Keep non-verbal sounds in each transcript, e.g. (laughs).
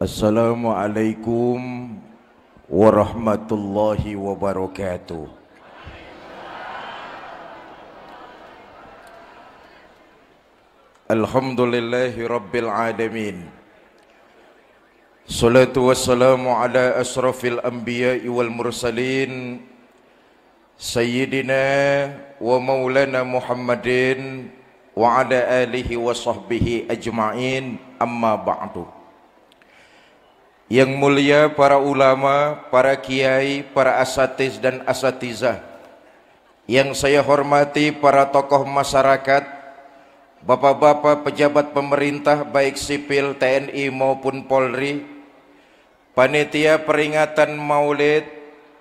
Assalamualaikum warahmatullahi wabarakatuh. Alhamdulillahi rabbil alamin. Salatu wassalamu ala asrafil anbiya wal mursalin sayyidina wa maulana Muhammadin wa ala alihi wa sahbihi ajma'in amma ba'du. Yang mulia para ulama, para kiai, para asatiz dan asatizah Yang saya hormati para tokoh masyarakat Bapak-bapak pejabat pemerintah baik sipil TNI maupun Polri Panitia peringatan maulid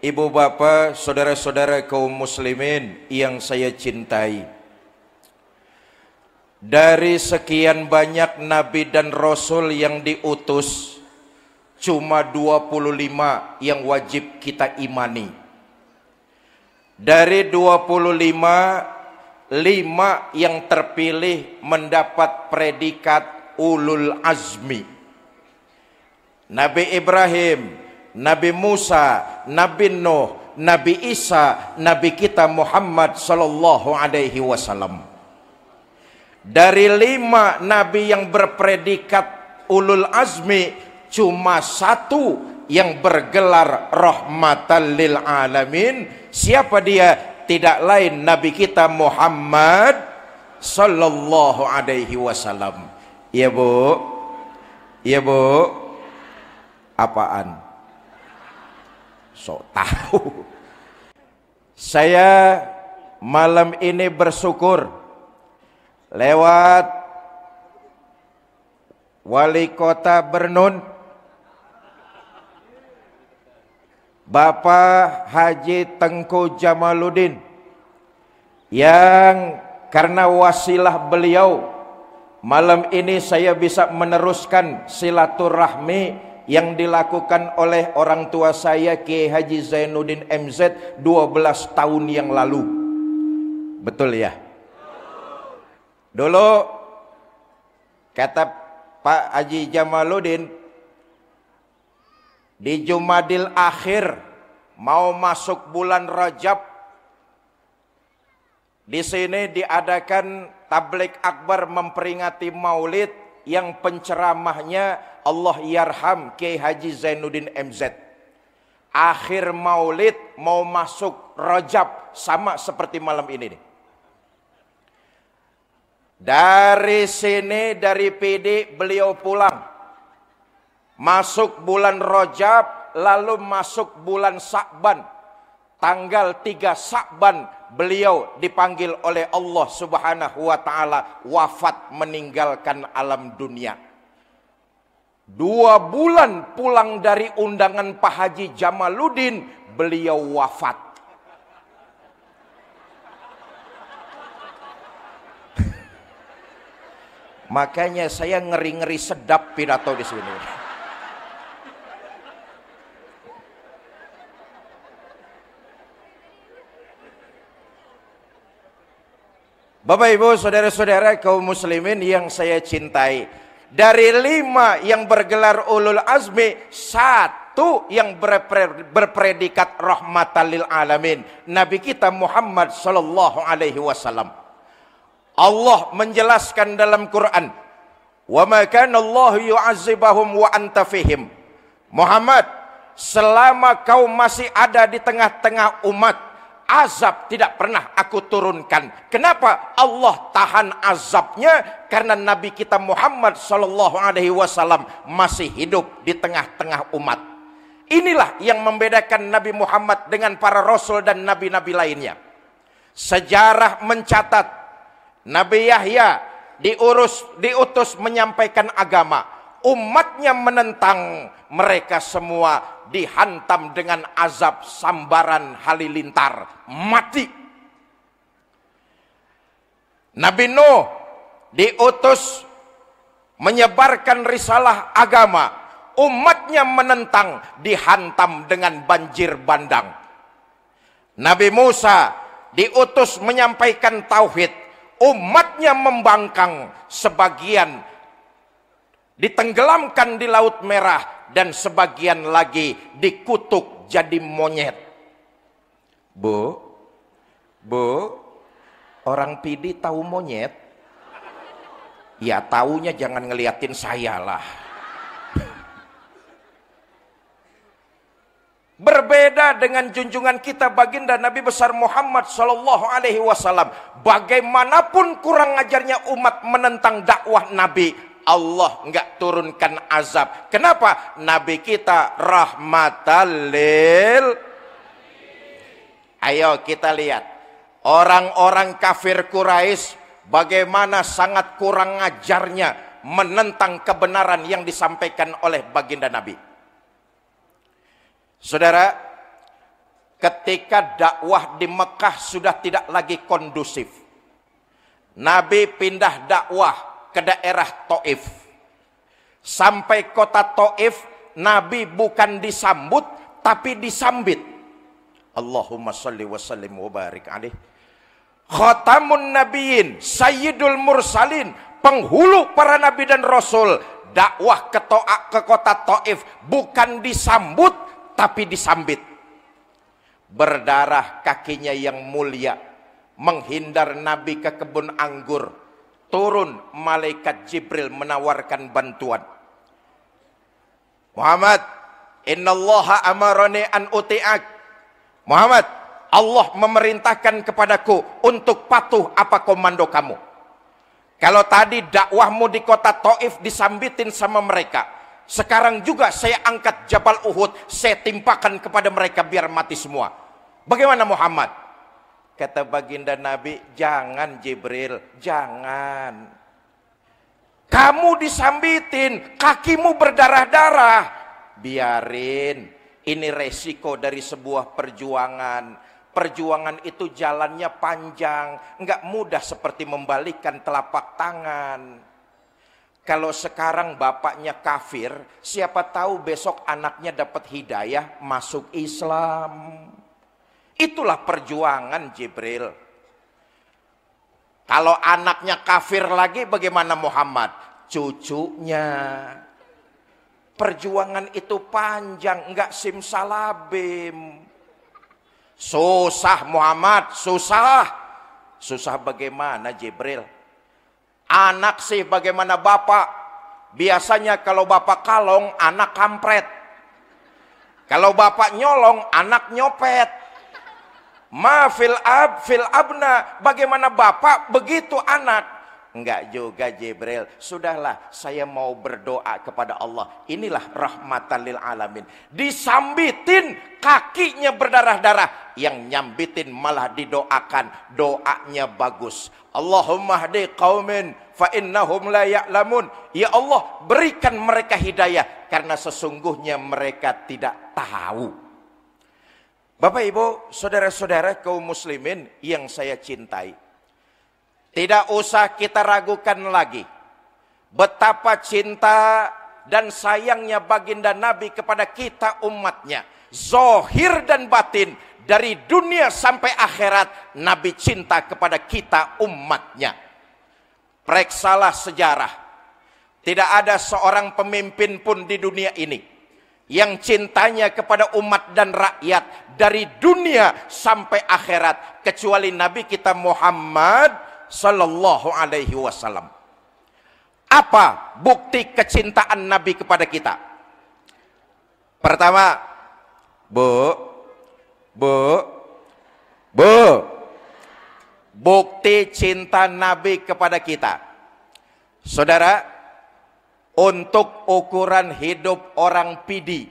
Ibu bapak, saudara-saudara kaum muslimin yang saya cintai Dari sekian banyak nabi dan rasul yang diutus cuma 25 yang wajib kita imani. Dari 25, 5 yang terpilih mendapat predikat ulul azmi. Nabi Ibrahim, Nabi Musa, Nabi Nuh, Nabi Isa, Nabi kita Muhammad sallallahu alaihi wasallam. Dari lima nabi yang berpredikat ulul azmi cuma satu yang bergelar rahmatan lil alamin siapa dia tidak lain nabi kita Muhammad sallallahu alaihi wasallam iya Bu iya Bu apaan sok tahu saya malam ini bersyukur lewat wali kota Bernun Bapa Haji Tengku Jamaluddin yang karena wasilah beliau malam ini saya bisa meneruskan silaturahmi yang dilakukan oleh orang tua saya Ki Haji Zainuddin MZ 12 tahun yang lalu. Betul ya? Dulu kata Pak Haji Jamaluddin di Jumadil akhir mau masuk bulan Rajab di sini diadakan tablik akbar memperingati maulid yang penceramahnya Allah Yarham K. Haji Zainuddin MZ. Akhir maulid mau masuk Rajab sama seperti malam ini nih. Dari sini dari PD beliau pulang Masuk bulan Rojab, lalu masuk bulan Sa'ban. Tanggal 3 Sa'ban, beliau dipanggil oleh Allah subhanahu wa ta'ala wafat meninggalkan alam dunia. Dua bulan pulang dari undangan Pak Haji Jamaluddin, beliau wafat. (laughs) Makanya saya ngeri-ngeri sedap pidato di sini. Bapak Ibu, saudara-saudara kaum muslimin yang saya cintai. Dari lima yang bergelar ulul azmi, satu yang berpredikat rahmatan lil alamin. Nabi kita Muhammad sallallahu alaihi wasallam. Allah menjelaskan dalam Quran, "Wa ma kana Allah yu'azzibahum wa anta fihim." Muhammad, selama kau masih ada di tengah-tengah umat, azab tidak pernah aku turunkan. Kenapa Allah tahan azabnya? Karena Nabi kita Muhammad Shallallahu Alaihi Wasallam masih hidup di tengah-tengah umat. Inilah yang membedakan Nabi Muhammad dengan para rasul dan nabi-nabi lainnya. Sejarah mencatat Nabi Yahya diurus diutus menyampaikan agama. Umatnya menentang mereka semua dihantam dengan azab sambaran halilintar, mati. Nabi Nuh diutus menyebarkan risalah agama, umatnya menentang, dihantam dengan banjir bandang. Nabi Musa diutus menyampaikan tauhid, umatnya membangkang, sebagian ditenggelamkan di Laut Merah, dan sebagian lagi dikutuk jadi monyet. Bu, bu, orang pidi tahu monyet? Ya taunya jangan ngeliatin saya lah. Berbeda dengan junjungan kita baginda Nabi besar Muhammad Shallallahu Alaihi Wasallam. Bagaimanapun kurang ajarnya umat menentang dakwah Nabi, Allah enggak turunkan azab. Kenapa? Nabi kita rahmatalil. Ayo kita lihat. Orang-orang kafir Quraisy bagaimana sangat kurang ajarnya menentang kebenaran yang disampaikan oleh baginda Nabi. Saudara, ketika dakwah di Mekah sudah tidak lagi kondusif. Nabi pindah dakwah ke daerah Taif. Sampai kota Taif, Nabi bukan disambut tapi disambit. Allahumma salli wa sallim wa barik alaih. Khatamun nabiyyin, sayyidul mursalin, penghulu para nabi dan rasul. Dakwah ke, ke kota Taif bukan disambut tapi disambit. Berdarah kakinya yang mulia menghindar Nabi ke kebun anggur turun malaikat Jibril menawarkan bantuan. Muhammad, innallaha amarani an uti'ak. Muhammad, Allah memerintahkan kepadaku untuk patuh apa komando kamu. Kalau tadi dakwahmu di kota Taif disambitin sama mereka, sekarang juga saya angkat Jabal Uhud, saya timpakan kepada mereka biar mati semua. Bagaimana Muhammad? Kata baginda Nabi, jangan Jibril, jangan. Kamu disambitin, kakimu berdarah-darah. Biarin, ini resiko dari sebuah perjuangan. Perjuangan itu jalannya panjang, nggak mudah seperti membalikkan telapak tangan. Kalau sekarang bapaknya kafir, siapa tahu besok anaknya dapat hidayah masuk Islam. Itulah perjuangan Jibril. Kalau anaknya kafir lagi bagaimana Muhammad? Cucunya. Perjuangan itu panjang, enggak simsalabim. Susah Muhammad, susah. Susah bagaimana Jibril? Anak sih bagaimana bapak? Biasanya kalau bapak kalong, anak kampret. Kalau bapak nyolong, anak nyopet. Ma fil ab fil abna, bagaimana bapak begitu anak. Enggak juga Jibril. Sudahlah, saya mau berdoa kepada Allah. Inilah rahmatan lil alamin. Disambitin kakinya berdarah-darah. Yang nyambitin malah didoakan. Doanya bagus. Allahumma hdi qaumin fa innahum la ya'lamun. Ya Allah, berikan mereka hidayah karena sesungguhnya mereka tidak tahu. Bapak Ibu, saudara-saudara kaum muslimin yang saya cintai. Tidak usah kita ragukan lagi betapa cinta dan sayangnya baginda Nabi kepada kita umatnya. Zohir dan batin dari dunia sampai akhirat Nabi cinta kepada kita umatnya. Periksalah sejarah. Tidak ada seorang pemimpin pun di dunia ini yang cintanya kepada umat dan rakyat dari dunia sampai akhirat kecuali nabi kita Muhammad sallallahu alaihi wasallam. Apa bukti kecintaan nabi kepada kita? Pertama, Bu, Bu, Bu. Bukti cinta nabi kepada kita. Saudara, untuk ukuran hidup orang Pidi.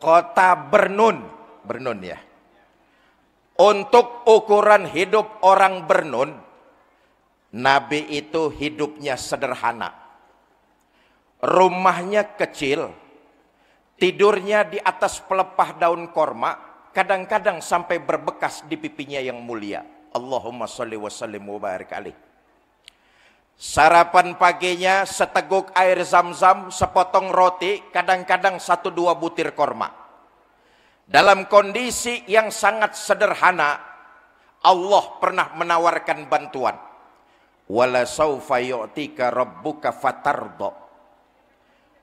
Kota Bernun, Bernun ya. Untuk ukuran hidup orang Bernun, Nabi itu hidupnya sederhana. Rumahnya kecil, tidurnya di atas pelepah daun korma, kadang-kadang sampai berbekas di pipinya yang mulia. Allahumma salli wa sallim wa barik alaih. Sarapan paginya seteguk air zam-zam, sepotong roti, kadang-kadang satu dua butir korma. Dalam kondisi yang sangat sederhana, Allah pernah menawarkan bantuan.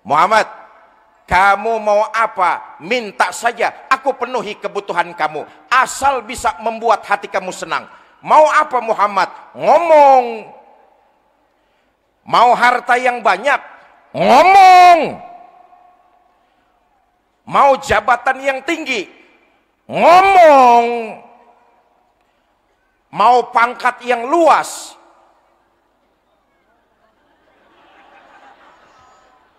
Muhammad, kamu mau apa? Minta saja, aku penuhi kebutuhan kamu. Asal bisa membuat hati kamu senang. Mau apa Muhammad? Ngomong, Mau harta yang banyak? Ngomong. Mau jabatan yang tinggi? Ngomong. Mau pangkat yang luas?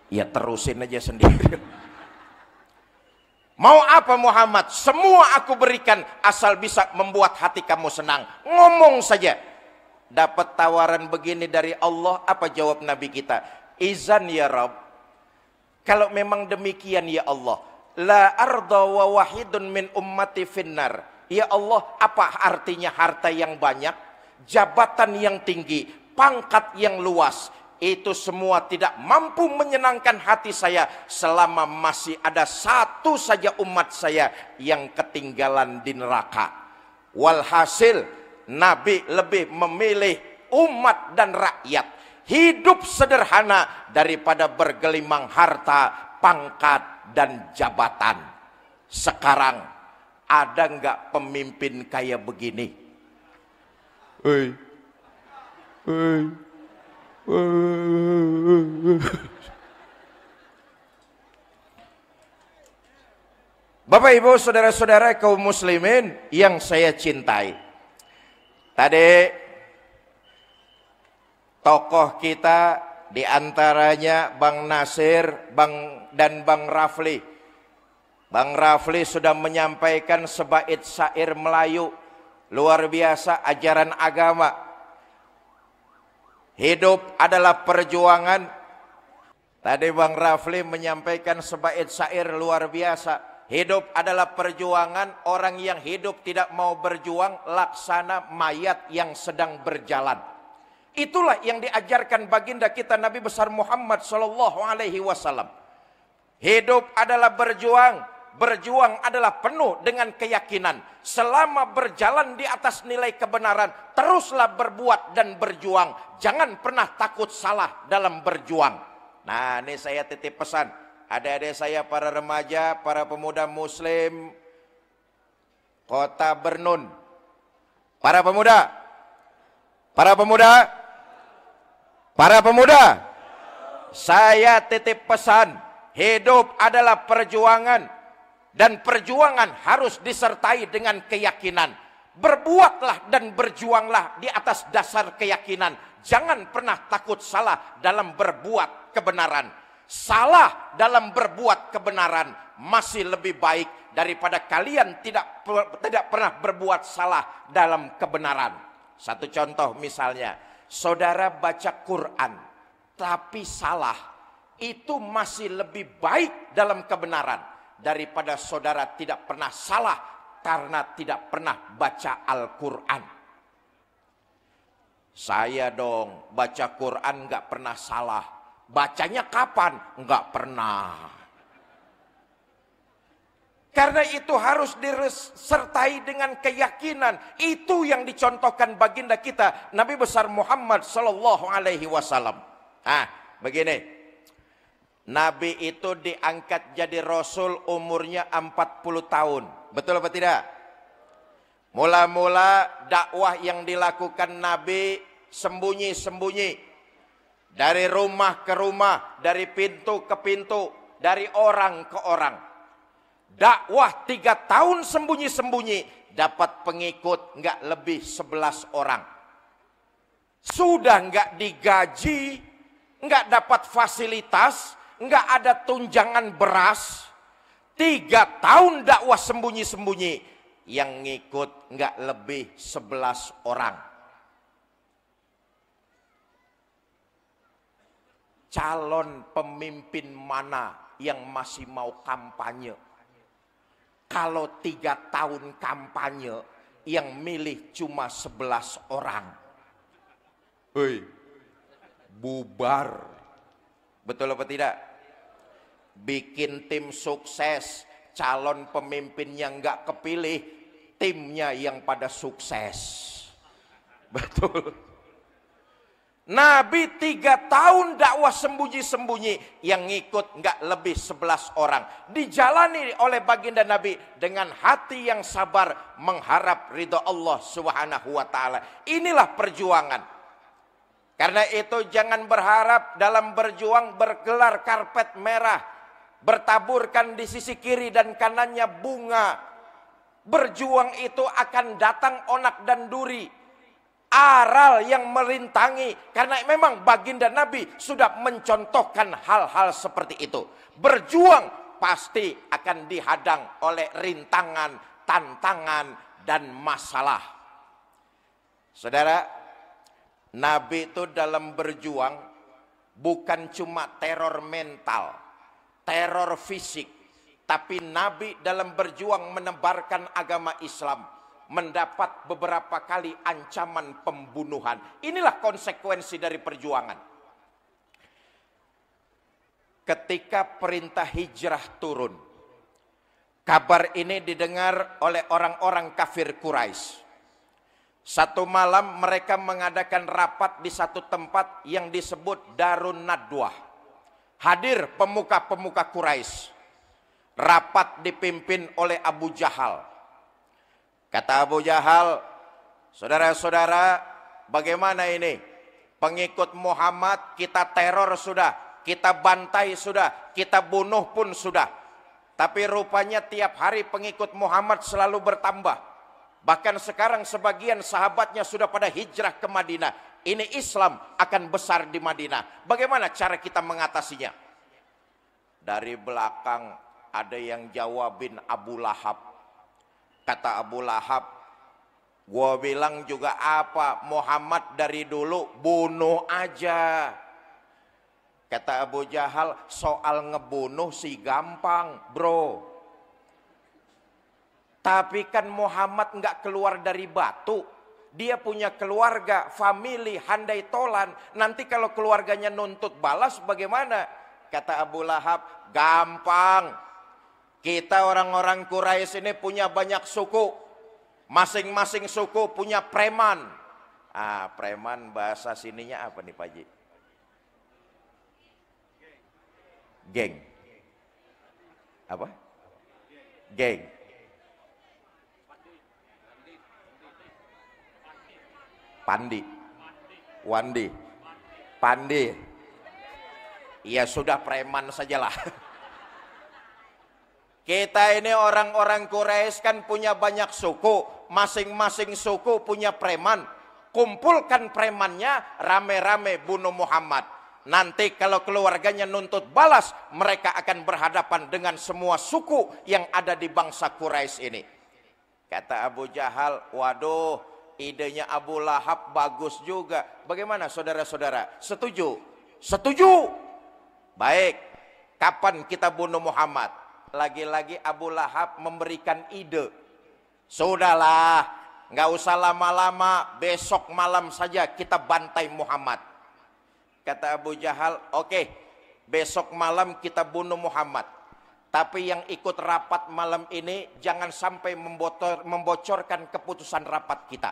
Ya terusin aja sendiri. (laughs) Mau apa Muhammad? Semua aku berikan asal bisa membuat hati kamu senang. Ngomong saja dapat tawaran begini dari Allah, apa jawab Nabi kita? Izan ya Rabb. Kalau memang demikian ya Allah, la arda wa wahidun min ummati finnar. Ya Allah, apa artinya harta yang banyak, jabatan yang tinggi, pangkat yang luas, itu semua tidak mampu menyenangkan hati saya selama masih ada satu saja umat saya yang ketinggalan di neraka. Walhasil, Nabi lebih memilih umat dan rakyat hidup sederhana daripada bergelimang harta, pangkat, dan jabatan. Sekarang ada nggak pemimpin kayak begini? Hey. Hey. Bapak Ibu, saudara-saudara kaum muslimin yang saya cintai. Tadi tokoh kita diantaranya Bang Nasir Bang dan Bang Rafli. Bang Rafli sudah menyampaikan sebaik syair Melayu. Luar biasa ajaran agama. Hidup adalah perjuangan. Tadi Bang Rafli menyampaikan sebaik syair luar biasa. Hidup adalah perjuangan, orang yang hidup tidak mau berjuang laksana mayat yang sedang berjalan. Itulah yang diajarkan baginda kita Nabi besar Muhammad sallallahu alaihi wasallam. Hidup adalah berjuang, berjuang adalah penuh dengan keyakinan. Selama berjalan di atas nilai kebenaran, teruslah berbuat dan berjuang. Jangan pernah takut salah dalam berjuang. Nah, ini saya titip pesan adik-adik saya para remaja, para pemuda muslim kota Bernun. Para pemuda, para pemuda, para pemuda, saya titip pesan, hidup adalah perjuangan dan perjuangan harus disertai dengan keyakinan. Berbuatlah dan berjuanglah di atas dasar keyakinan. Jangan pernah takut salah dalam berbuat kebenaran salah dalam berbuat kebenaran masih lebih baik daripada kalian tidak tidak pernah berbuat salah dalam kebenaran. Satu contoh misalnya, saudara baca Quran tapi salah, itu masih lebih baik dalam kebenaran daripada saudara tidak pernah salah karena tidak pernah baca Al-Qur'an. Saya dong baca Quran gak pernah salah. Bacanya kapan? Enggak pernah. Karena itu harus disertai dengan keyakinan. Itu yang dicontohkan baginda kita Nabi besar Muhammad sallallahu alaihi wasallam. Ah, begini. Nabi itu diangkat jadi rasul umurnya 40 tahun. Betul apa tidak? Mula-mula dakwah yang dilakukan Nabi sembunyi-sembunyi dari rumah ke rumah, dari pintu ke pintu, dari orang ke orang. Dakwah tiga tahun sembunyi-sembunyi, dapat pengikut nggak lebih sebelas orang. Sudah nggak digaji, nggak dapat fasilitas, nggak ada tunjangan beras. Tiga tahun dakwah sembunyi-sembunyi, yang ngikut nggak lebih sebelas orang calon pemimpin mana yang masih mau kampanye. Kalau tiga tahun kampanye, yang milih cuma sebelas orang. Hei, bubar. Betul apa tidak? Bikin tim sukses, calon pemimpin yang nggak kepilih, timnya yang pada sukses. Betul. Nabi tiga tahun dakwah sembunyi-sembunyi yang ngikut nggak lebih sebelas orang. Dijalani oleh baginda Nabi dengan hati yang sabar mengharap ridho Allah subhanahu wa ta'ala. Inilah perjuangan. Karena itu jangan berharap dalam berjuang bergelar karpet merah. Bertaburkan di sisi kiri dan kanannya bunga. Berjuang itu akan datang onak dan duri aral yang merintangi. Karena memang baginda Nabi sudah mencontohkan hal-hal seperti itu. Berjuang pasti akan dihadang oleh rintangan, tantangan, dan masalah. Saudara, Nabi itu dalam berjuang bukan cuma teror mental, teror fisik. Tapi Nabi dalam berjuang menebarkan agama Islam mendapat beberapa kali ancaman pembunuhan. Inilah konsekuensi dari perjuangan. Ketika perintah hijrah turun, kabar ini didengar oleh orang-orang kafir Quraisy. Satu malam mereka mengadakan rapat di satu tempat yang disebut Darun Nadwah. Hadir pemuka-pemuka Quraisy. Rapat dipimpin oleh Abu Jahal. Kata Abu Jahal, saudara-saudara, bagaimana ini? Pengikut Muhammad kita teror sudah, kita bantai sudah, kita bunuh pun sudah. Tapi rupanya tiap hari pengikut Muhammad selalu bertambah. Bahkan sekarang sebagian sahabatnya sudah pada hijrah ke Madinah. Ini Islam akan besar di Madinah. Bagaimana cara kita mengatasinya? Dari belakang ada yang jawabin Abu Lahab. Kata Abu Lahab, gua bilang juga apa Muhammad dari dulu bunuh aja. Kata Abu Jahal, soal ngebunuh si gampang, bro. Tapi kan Muhammad nggak keluar dari batu. Dia punya keluarga, family, handai tolan. Nanti kalau keluarganya nuntut balas bagaimana? Kata Abu Lahab, gampang. Kita orang-orang Quraisy ini punya banyak suku. Masing-masing suku punya preman. Ah, preman bahasa sininya apa nih Pak Ji? Geng. Apa? Geng. Pandi. Wandi. Pandi. Ya sudah preman sajalah. (laughs) Kita ini orang-orang Quraisy kan punya banyak suku, masing-masing suku punya preman. Kumpulkan premannya rame-rame bunuh Muhammad. Nanti kalau keluarganya nuntut balas, mereka akan berhadapan dengan semua suku yang ada di bangsa Quraisy ini. Kata Abu Jahal, waduh, idenya Abu Lahab bagus juga. Bagaimana saudara-saudara? Setuju? Setuju. Baik. Kapan kita bunuh Muhammad? lagi-lagi Abu Lahab memberikan ide. Sudahlah, nggak usah lama-lama, besok malam saja kita bantai Muhammad. Kata Abu Jahal, oke, okay, besok malam kita bunuh Muhammad. Tapi yang ikut rapat malam ini jangan sampai membocor, membocorkan keputusan rapat kita.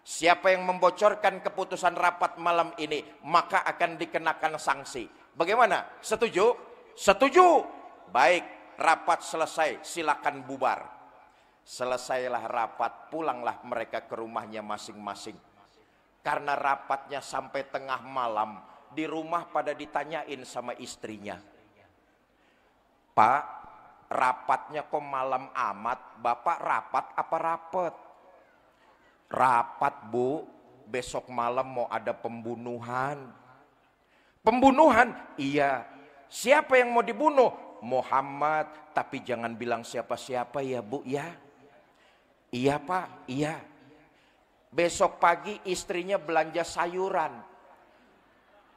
Siapa yang membocorkan keputusan rapat malam ini, maka akan dikenakan sanksi. Bagaimana? Setuju? Setuju. Baik, rapat selesai, silakan bubar. Selesailah rapat, pulanglah mereka ke rumahnya masing-masing. Karena rapatnya sampai tengah malam, di rumah pada ditanyain sama istrinya. Pak, rapatnya kok malam amat, Bapak rapat apa rapet? Rapat Bu, besok malam mau ada pembunuhan. Pembunuhan? Iya. Siapa yang mau dibunuh? Muhammad, tapi jangan bilang siapa-siapa ya bu ya. Iya pak, iya. Besok pagi istrinya belanja sayuran.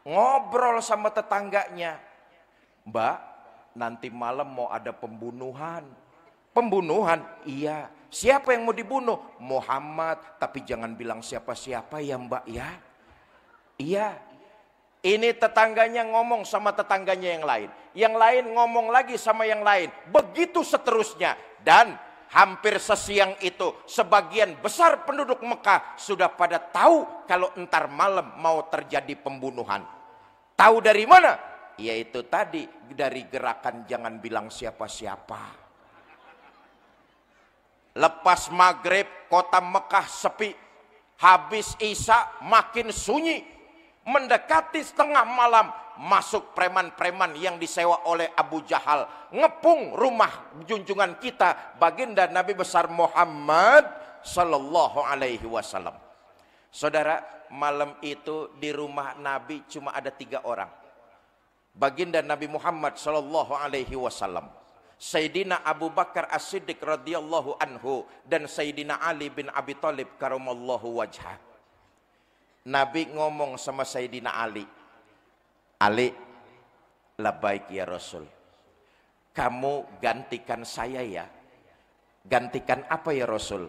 Ngobrol sama tetangganya. Mbak, nanti malam mau ada pembunuhan. Pembunuhan? Iya. Siapa yang mau dibunuh? Muhammad. Tapi jangan bilang siapa-siapa ya mbak ya. Iya, ini tetangganya ngomong sama tetangganya yang lain. Yang lain ngomong lagi sama yang lain. Begitu seterusnya. Dan hampir sesiang itu sebagian besar penduduk Mekah sudah pada tahu kalau entar malam mau terjadi pembunuhan. Tahu dari mana? Yaitu tadi dari gerakan jangan bilang siapa-siapa. Lepas maghrib kota Mekah sepi. Habis Isa makin sunyi mendekati setengah malam masuk preman-preman yang disewa oleh Abu Jahal ngepung rumah junjungan kita baginda Nabi besar Muhammad sallallahu alaihi wasallam. Saudara, malam itu di rumah Nabi cuma ada tiga orang. Baginda Nabi Muhammad sallallahu alaihi wasallam. Sayyidina Abu Bakar As-Siddiq radhiyallahu anhu dan Sayyidina Ali bin Abi Thalib karamallahu wajhah. Nabi ngomong sama Sayyidina Ali. Ali, labaik ya Rasul. Kamu gantikan saya ya. Gantikan apa ya Rasul?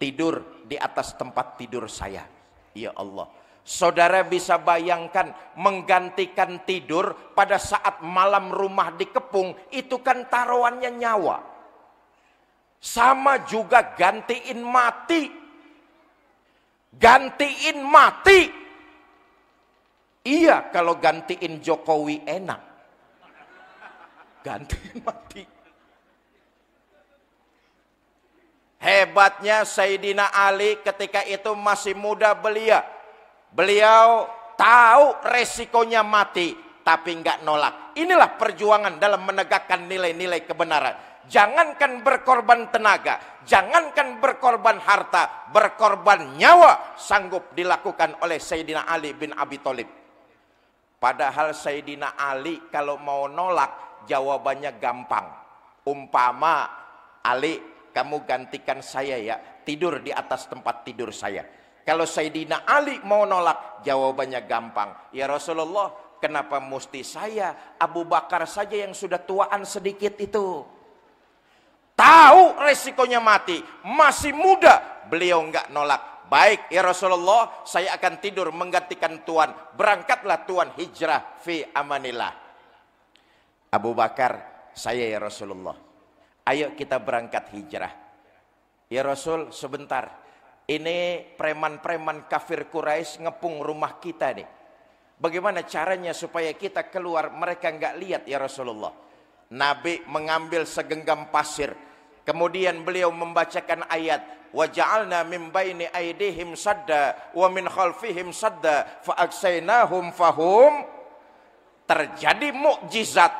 Tidur di atas tempat tidur saya. Ya Allah. Saudara bisa bayangkan menggantikan tidur pada saat malam rumah dikepung itu kan taruhannya nyawa. Sama juga gantiin mati gantiin mati. Iya kalau gantiin Jokowi enak. Gantiin (laughs) mati. Hebatnya Sayyidina Ali ketika itu masih muda belia. Beliau tahu resikonya mati tapi nggak nolak. Inilah perjuangan dalam menegakkan nilai-nilai kebenaran. Jangankan berkorban tenaga, jangankan berkorban harta, berkorban nyawa sanggup dilakukan oleh Sayyidina Ali bin Abi Thalib. Padahal Sayyidina Ali kalau mau nolak jawabannya gampang. Umpama Ali kamu gantikan saya ya, tidur di atas tempat tidur saya. Kalau Sayyidina Ali mau nolak jawabannya gampang. Ya Rasulullah, kenapa mesti saya? Abu Bakar saja yang sudah tuaan sedikit itu tahu resikonya mati, masih muda, beliau nggak nolak. Baik, ya Rasulullah, saya akan tidur menggantikan Tuhan. Berangkatlah Tuhan hijrah fi amanillah. Abu Bakar, saya ya Rasulullah. Ayo kita berangkat hijrah. Ya Rasul, sebentar. Ini preman-preman kafir Quraisy ngepung rumah kita nih. Bagaimana caranya supaya kita keluar mereka nggak lihat ya Rasulullah? Nabi mengambil segenggam pasir. Kemudian beliau membacakan ayat wa min baini aydihim sadda wa min khalfihim sadda fa hum fahum terjadi mukjizat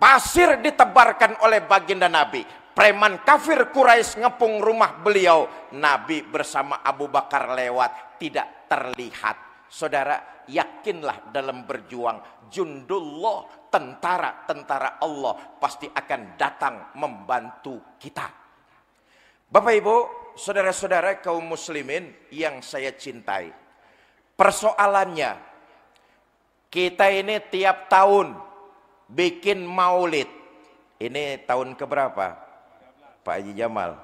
pasir ditebarkan oleh baginda Nabi preman kafir Quraisy ngepung rumah beliau Nabi bersama Abu Bakar lewat tidak terlihat Saudara, yakinlah dalam berjuang. Jundullah, tentara-tentara Allah pasti akan datang membantu kita. Bapak Ibu, saudara-saudara kaum muslimin yang saya cintai. Persoalannya, kita ini tiap tahun bikin maulid. Ini tahun keberapa? Pak Haji Jamal.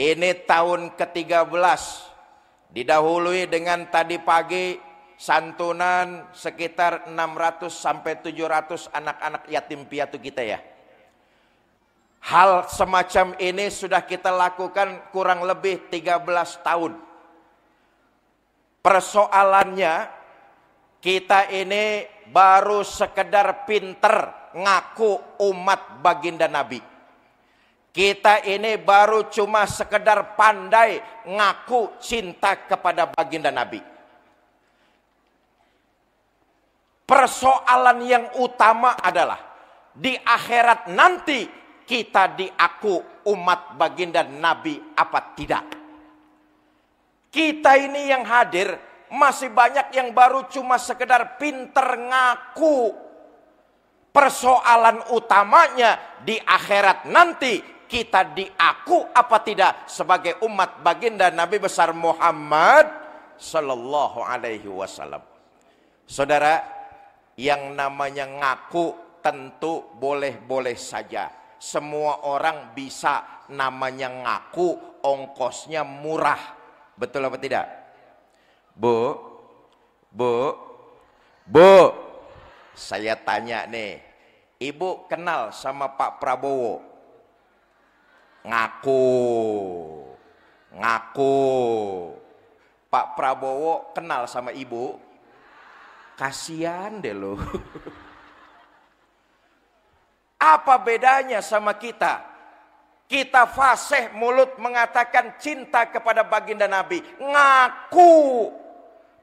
Ini tahun ke-13 Didahului dengan tadi pagi santunan sekitar 600 sampai 700 anak-anak yatim piatu kita ya. Hal semacam ini sudah kita lakukan kurang lebih 13 tahun. Persoalannya kita ini baru sekedar pinter ngaku umat baginda Nabi. Kita ini baru cuma sekedar pandai ngaku cinta kepada baginda Nabi. Persoalan yang utama adalah di akhirat nanti kita diaku umat baginda Nabi apa tidak. Kita ini yang hadir masih banyak yang baru cuma sekedar pinter ngaku. Persoalan utamanya di akhirat nanti kita diaku apa tidak sebagai umat baginda Nabi besar Muhammad sallallahu alaihi wasallam. Saudara, yang namanya ngaku tentu boleh-boleh saja. Semua orang bisa namanya ngaku, ongkosnya murah. Betul apa tidak? Bu, bu, bu, saya tanya nih, ibu kenal sama Pak Prabowo? ngaku ngaku Pak Prabowo kenal sama ibu kasihan deh lo (laughs) apa bedanya sama kita kita fasih mulut mengatakan cinta kepada baginda Nabi ngaku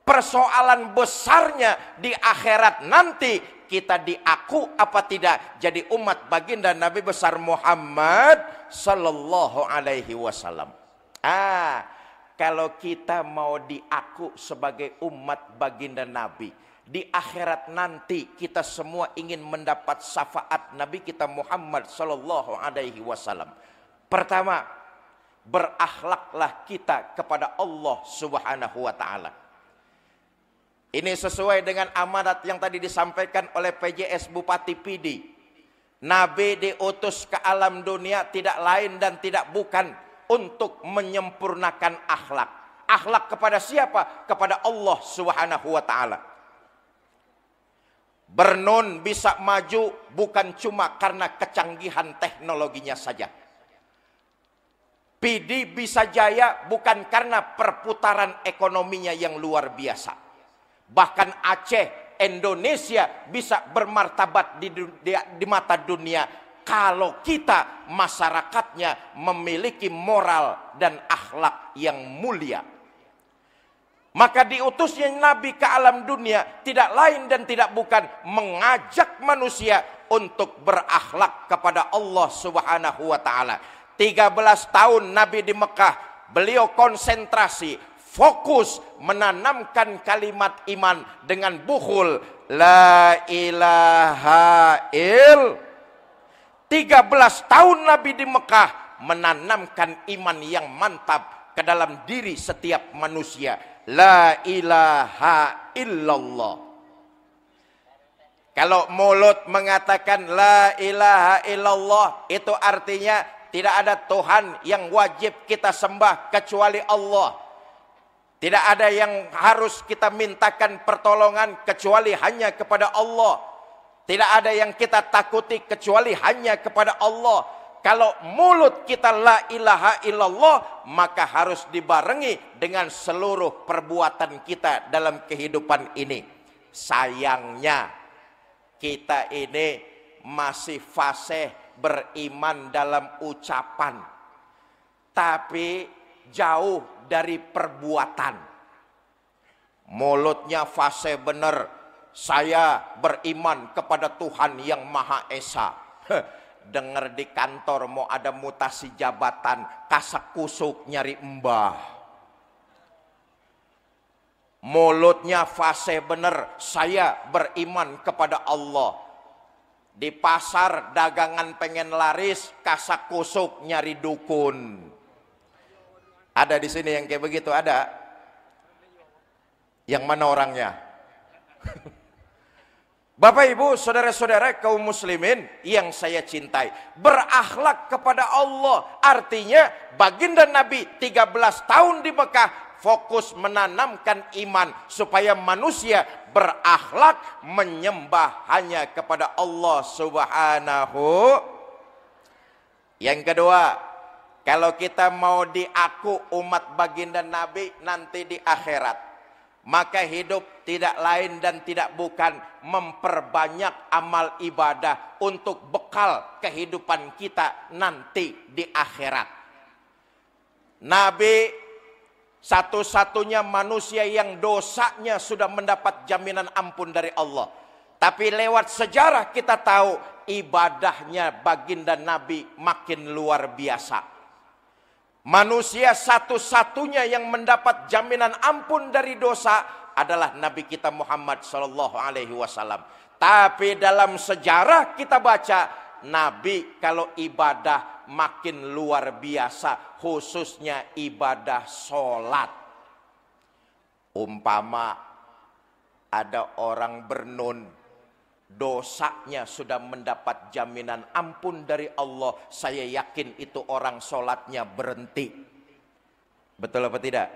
persoalan besarnya di akhirat nanti kita diaku apa tidak jadi umat baginda Nabi besar Muhammad sallallahu alaihi wasallam. Ah, kalau kita mau diaku sebagai umat baginda Nabi, di akhirat nanti kita semua ingin mendapat syafaat Nabi kita Muhammad sallallahu alaihi wasallam. Pertama, berakhlaklah kita kepada Allah Subhanahu wa taala. Ini sesuai dengan amanat yang tadi disampaikan oleh PJS Bupati Pidi. Nabi diutus ke alam dunia tidak lain dan tidak bukan untuk menyempurnakan akhlak. Akhlak kepada siapa? Kepada Allah Subhanahu wa taala. Bernun bisa maju bukan cuma karena kecanggihan teknologinya saja. PD bisa jaya bukan karena perputaran ekonominya yang luar biasa bahkan Aceh, Indonesia bisa bermartabat di, di, di mata dunia kalau kita masyarakatnya memiliki moral dan akhlak yang mulia. Maka diutusnya Nabi ke alam dunia tidak lain dan tidak bukan mengajak manusia untuk berakhlak kepada Allah Subhanahu wa taala. 13 tahun Nabi di Mekah, beliau konsentrasi fokus menanamkan kalimat iman dengan bukhul la ilaha il 13 tahun Nabi di Mekah menanamkan iman yang mantap ke dalam diri setiap manusia la ilaha illallah kalau mulut mengatakan la ilaha illallah itu artinya tidak ada Tuhan yang wajib kita sembah kecuali Allah. Tidak ada yang harus kita mintakan pertolongan kecuali hanya kepada Allah. Tidak ada yang kita takuti kecuali hanya kepada Allah. Kalau mulut kita la ilaha illallah, maka harus dibarengi dengan seluruh perbuatan kita dalam kehidupan ini. Sayangnya, kita ini masih fase beriman dalam ucapan. Tapi jauh dari perbuatan. Mulutnya fase benar, saya beriman kepada Tuhan yang Maha Esa. dengar di kantor mau ada mutasi jabatan, kasak kusuk nyari embah. Mulutnya fase benar, saya beriman kepada Allah. Di pasar dagangan pengen laris, kasak kusuk nyari dukun ada di sini yang kayak begitu ada. Yang mana orangnya? (laughs) Bapak Ibu, saudara-saudara kaum muslimin yang saya cintai, berakhlak kepada Allah. Artinya baginda Nabi 13 tahun di Mekah fokus menanamkan iman supaya manusia berakhlak menyembah hanya kepada Allah Subhanahu. Yang kedua, kalau kita mau diaku umat baginda Nabi nanti di akhirat, maka hidup tidak lain dan tidak bukan memperbanyak amal ibadah untuk bekal kehidupan kita nanti di akhirat. Nabi satu-satunya manusia yang dosanya sudah mendapat jaminan ampun dari Allah. Tapi lewat sejarah kita tahu ibadahnya baginda Nabi makin luar biasa. Manusia satu-satunya yang mendapat jaminan ampun dari dosa adalah Nabi kita Muhammad Sallallahu Alaihi Wasallam. Tapi dalam sejarah kita baca, Nabi kalau ibadah makin luar biasa, khususnya ibadah sholat. Umpama ada orang bernun dosanya sudah mendapat jaminan ampun dari Allah saya yakin itu orang sholatnya berhenti betul apa tidak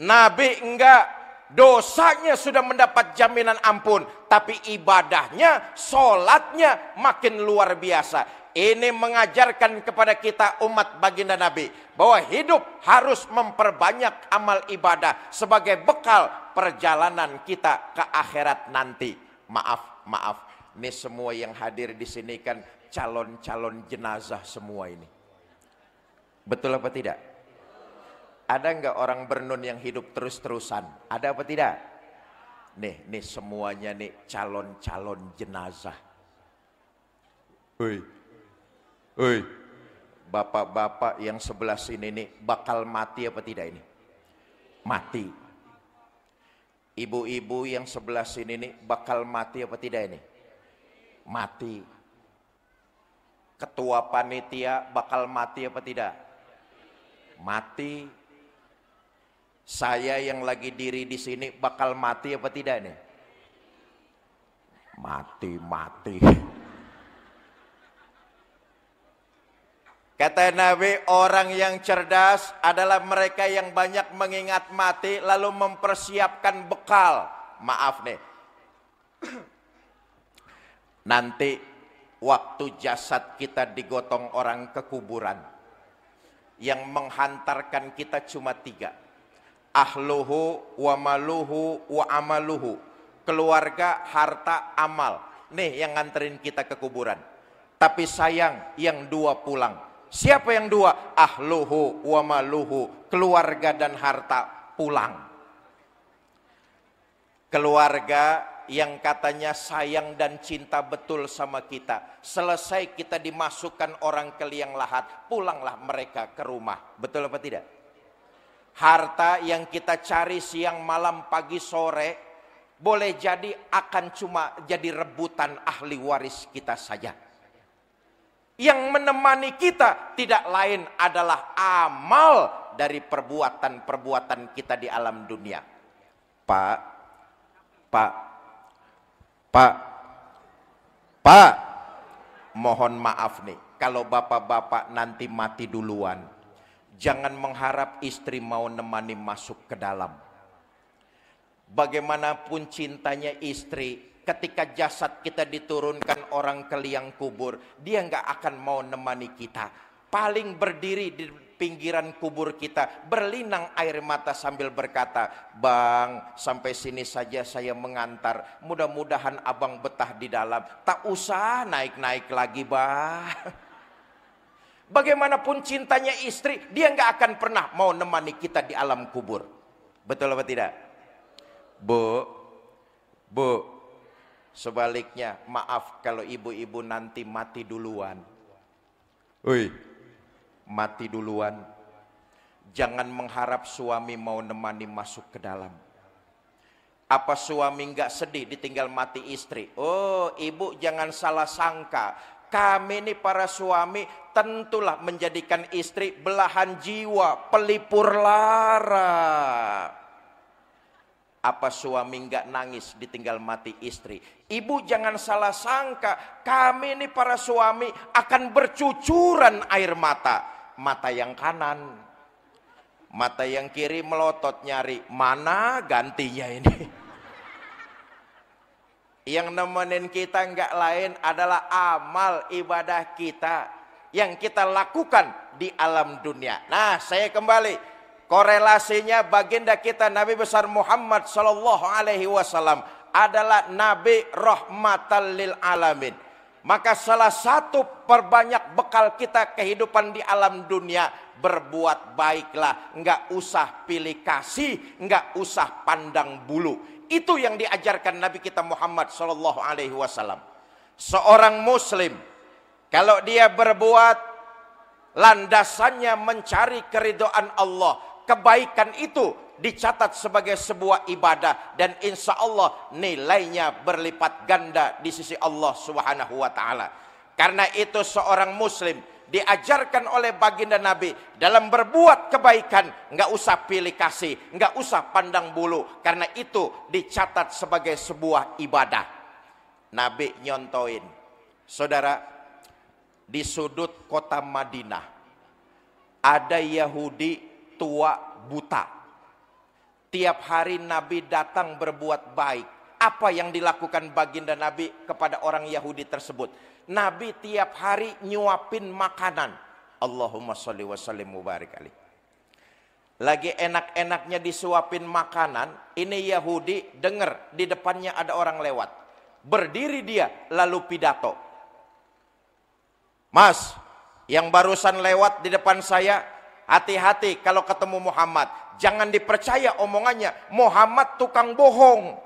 Nabi enggak dosanya sudah mendapat jaminan ampun tapi ibadahnya sholatnya makin luar biasa ini mengajarkan kepada kita umat baginda Nabi bahwa hidup harus memperbanyak amal ibadah sebagai bekal perjalanan kita ke akhirat nanti maaf, maaf. Ini semua yang hadir di sini kan calon-calon jenazah semua ini. Betul apa tidak? Ada nggak orang bernun yang hidup terus-terusan? Ada apa tidak? Nih, nih semuanya nih calon-calon jenazah. Oi, oi, bapak-bapak yang sebelah sini nih bakal mati apa tidak ini? Mati ibu-ibu yang sebelah sini ini bakal mati apa tidak ini? Mati. Ketua panitia bakal mati apa tidak? Mati. Saya yang lagi diri di sini bakal mati apa tidak ini? Mati, mati. (laughs) Kata Nabi, orang yang cerdas adalah mereka yang banyak mengingat mati lalu mempersiapkan bekal. Maaf nih. (clears throat) Nanti waktu jasad kita digotong orang ke kuburan. Yang menghantarkan kita cuma tiga. Ahluhu, wa maluhu, wa amaluhu. Keluarga, harta, amal. Nih yang nganterin kita ke kuburan. Tapi sayang yang dua pulang Siapa yang dua? Ahluhu wa maluhu, keluarga dan harta pulang. Keluarga yang katanya sayang dan cinta betul sama kita. Selesai kita dimasukkan orang ke liang lahat, pulanglah mereka ke rumah. Betul apa tidak? Harta yang kita cari siang, malam, pagi, sore, boleh jadi akan cuma jadi rebutan ahli waris kita saja yang menemani kita tidak lain adalah amal dari perbuatan-perbuatan kita di alam dunia. Pak, Pak, Pak, Pak, mohon maaf nih, kalau bapak-bapak nanti mati duluan, jangan mengharap istri mau nemani masuk ke dalam. Bagaimanapun cintanya istri, ketika jasad kita diturunkan orang ke liang kubur, dia nggak akan mau nemani kita. Paling berdiri di pinggiran kubur kita, berlinang air mata sambil berkata, Bang, sampai sini saja saya mengantar, mudah-mudahan abang betah di dalam, tak usah naik-naik lagi, bang. (laughs) Bagaimanapun cintanya istri, dia nggak akan pernah mau nemani kita di alam kubur. Betul apa tidak? Bu, bu, Sebaliknya, maaf kalau ibu-ibu nanti mati duluan. Ui, mati duluan. Jangan mengharap suami mau nemani masuk ke dalam. Apa suami nggak sedih ditinggal mati istri? Oh, ibu jangan salah sangka. Kami ini para suami tentulah menjadikan istri belahan jiwa, pelipur lara. Apa suami nggak nangis ditinggal mati istri? Ibu jangan salah sangka, kami ini para suami akan bercucuran air mata. Mata yang kanan, mata yang kiri melotot nyari, mana gantinya ini? (laughs) Yang nemenin kita nggak lain adalah amal ibadah kita yang kita lakukan di alam dunia. Nah, saya kembali korelasinya baginda kita Nabi besar Muhammad Sallallahu Alaihi Wasallam adalah Nabi rahmatan lil alamin. Maka salah satu perbanyak bekal kita kehidupan di alam dunia berbuat baiklah, enggak usah pilih kasih, enggak usah pandang bulu. Itu yang diajarkan Nabi kita Muhammad Sallallahu Alaihi Wasallam. Seorang Muslim kalau dia berbuat landasannya mencari keridoan Allah, kebaikan itu dicatat sebagai sebuah ibadah dan insya Allah nilainya berlipat ganda di sisi Allah Subhanahu wa taala. Karena itu seorang muslim diajarkan oleh baginda Nabi dalam berbuat kebaikan nggak usah pilih kasih, nggak usah pandang bulu karena itu dicatat sebagai sebuah ibadah. Nabi nyontoin, saudara di sudut kota Madinah ada Yahudi tua buta. Tiap hari Nabi datang berbuat baik. Apa yang dilakukan baginda Nabi kepada orang Yahudi tersebut? Nabi tiap hari nyuapin makanan. Allahumma sholli wa sallim mubarak alih. Lagi enak-enaknya disuapin makanan, ini Yahudi dengar di depannya ada orang lewat. Berdiri dia lalu pidato. Mas, yang barusan lewat di depan saya Hati-hati kalau ketemu Muhammad. Jangan dipercaya omongannya. Muhammad tukang bohong.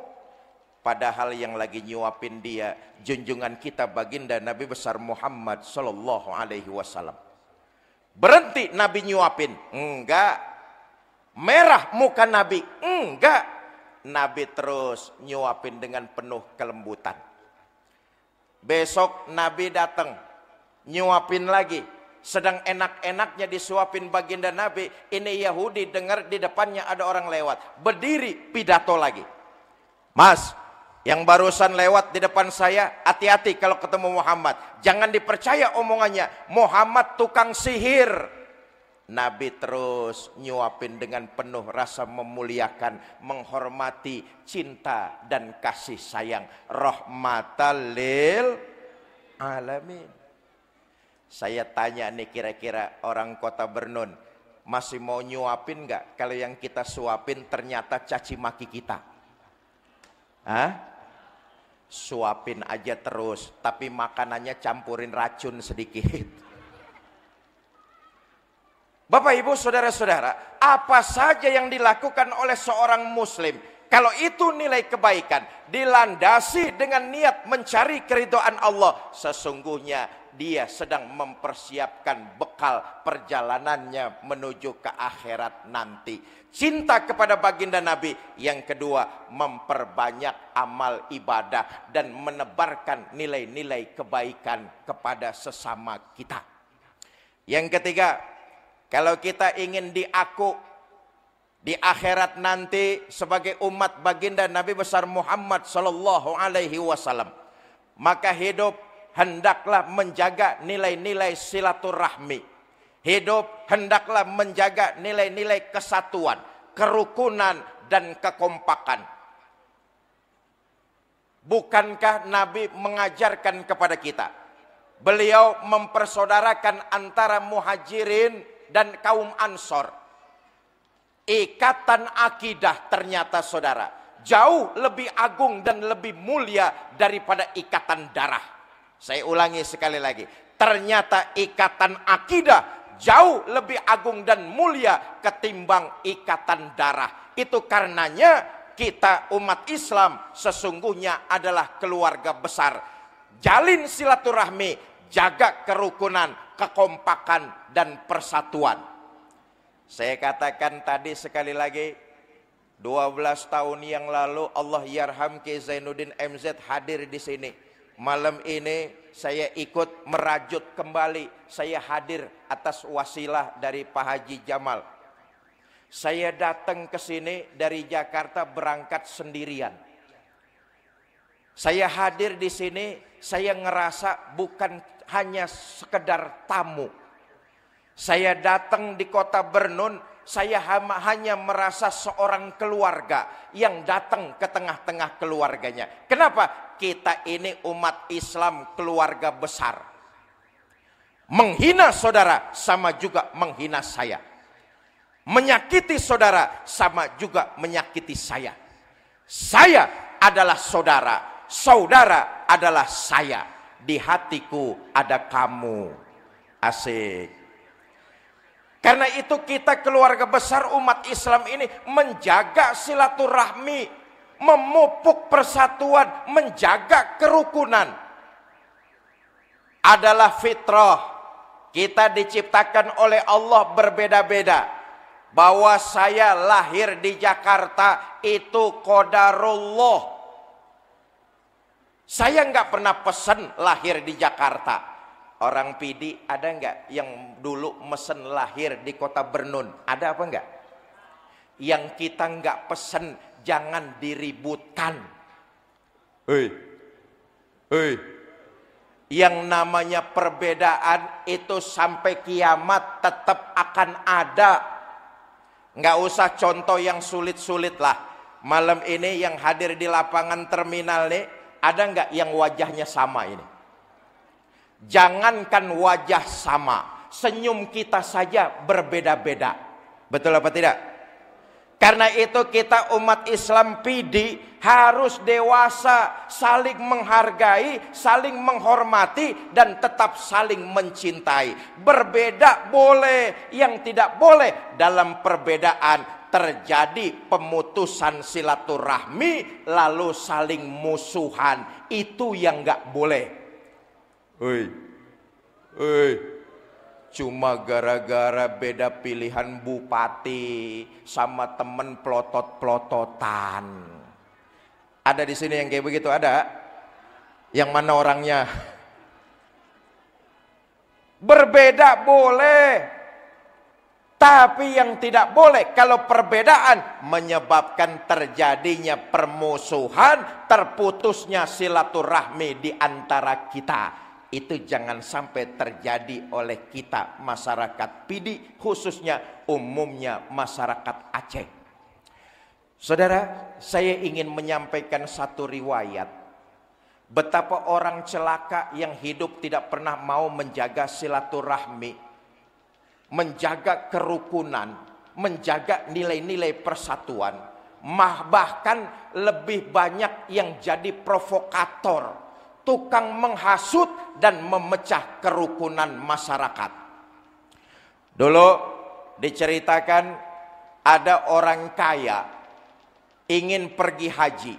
Padahal yang lagi nyuapin dia junjungan kita baginda Nabi besar Muhammad Sallallahu Alaihi Wasallam. Berhenti Nabi nyuapin, enggak. Merah muka Nabi, enggak. Nabi terus nyuapin dengan penuh kelembutan. Besok Nabi datang, nyuapin lagi, sedang enak-enaknya disuapin baginda Nabi, ini Yahudi dengar di depannya ada orang lewat, berdiri pidato lagi. Mas, yang barusan lewat di depan saya, hati-hati kalau ketemu Muhammad. Jangan dipercaya omongannya, Muhammad tukang sihir. Nabi terus nyuapin dengan penuh rasa memuliakan, menghormati cinta dan kasih sayang. Rahmatalil alamin. Saya tanya nih kira-kira orang kota Bernun masih mau nyuapin nggak kalau yang kita suapin ternyata caci maki kita? Hah? Suapin aja terus, tapi makanannya campurin racun sedikit. (laughs) Bapak Ibu, saudara-saudara, apa saja yang dilakukan oleh seorang muslim kalau itu nilai kebaikan dilandasi dengan niat mencari keridoan Allah, sesungguhnya dia sedang mempersiapkan bekal perjalanannya menuju ke akhirat nanti. Cinta kepada baginda Nabi. Yang kedua, memperbanyak amal ibadah dan menebarkan nilai-nilai kebaikan kepada sesama kita. Yang ketiga, kalau kita ingin diaku di akhirat nanti sebagai umat baginda Nabi besar Muhammad sallallahu alaihi wasallam maka hidup hendaklah menjaga nilai-nilai silaturahmi. Hidup hendaklah menjaga nilai-nilai kesatuan, kerukunan dan kekompakan. Bukankah Nabi mengajarkan kepada kita? Beliau mempersaudarakan antara muhajirin dan kaum ansor. Ikatan akidah ternyata saudara jauh lebih agung dan lebih mulia daripada ikatan darah. Saya ulangi sekali lagi. Ternyata ikatan akidah jauh lebih agung dan mulia ketimbang ikatan darah. Itu karenanya kita umat Islam sesungguhnya adalah keluarga besar. Jalin silaturahmi, jaga kerukunan, kekompakan, dan persatuan. Saya katakan tadi sekali lagi, 12 tahun yang lalu Allah Yarham Ki Zainuddin MZ hadir di sini malam ini saya ikut merajut kembali saya hadir atas wasilah dari Pak Haji Jamal saya datang ke sini dari Jakarta berangkat sendirian saya hadir di sini saya ngerasa bukan hanya sekedar tamu saya datang di kota Bernun saya hanya merasa seorang keluarga yang datang ke tengah-tengah keluarganya. Kenapa? kita ini umat Islam keluarga besar. Menghina saudara sama juga menghina saya. Menyakiti saudara sama juga menyakiti saya. Saya adalah saudara, saudara adalah saya. Di hatiku ada kamu. Asik. Karena itu kita keluarga besar umat Islam ini menjaga silaturahmi memupuk persatuan, menjaga kerukunan adalah fitrah. Kita diciptakan oleh Allah berbeda-beda. Bahwa saya lahir di Jakarta itu kodarullah. Saya nggak pernah pesen lahir di Jakarta. Orang pidi ada nggak yang dulu mesen lahir di kota Bernun? Ada apa nggak? Yang kita nggak pesen jangan diributkan. Hei, hei, yang namanya perbedaan itu sampai kiamat tetap akan ada. Nggak usah contoh yang sulit-sulit lah. Malam ini yang hadir di lapangan terminal nih, ada nggak yang wajahnya sama ini? Jangankan wajah sama, senyum kita saja berbeda-beda. Betul apa tidak? Karena itu kita umat Islam pidi harus dewasa, saling menghargai, saling menghormati dan tetap saling mencintai. Berbeda boleh, yang tidak boleh dalam perbedaan terjadi pemutusan silaturahmi lalu saling musuhan. Itu yang nggak boleh. Hei. Hei cuma gara-gara beda pilihan bupati sama temen pelotot-pelototan. Ada di sini yang kayak begitu ada? Yang mana orangnya? Berbeda boleh, tapi yang tidak boleh kalau perbedaan menyebabkan terjadinya permusuhan, terputusnya silaturahmi di antara kita itu jangan sampai terjadi oleh kita masyarakat Pidi khususnya umumnya masyarakat Aceh. Saudara, saya ingin menyampaikan satu riwayat betapa orang celaka yang hidup tidak pernah mau menjaga silaturahmi, menjaga kerukunan, menjaga nilai-nilai persatuan, bahkan lebih banyak yang jadi provokator tukang menghasut dan memecah kerukunan masyarakat. Dulu diceritakan ada orang kaya ingin pergi haji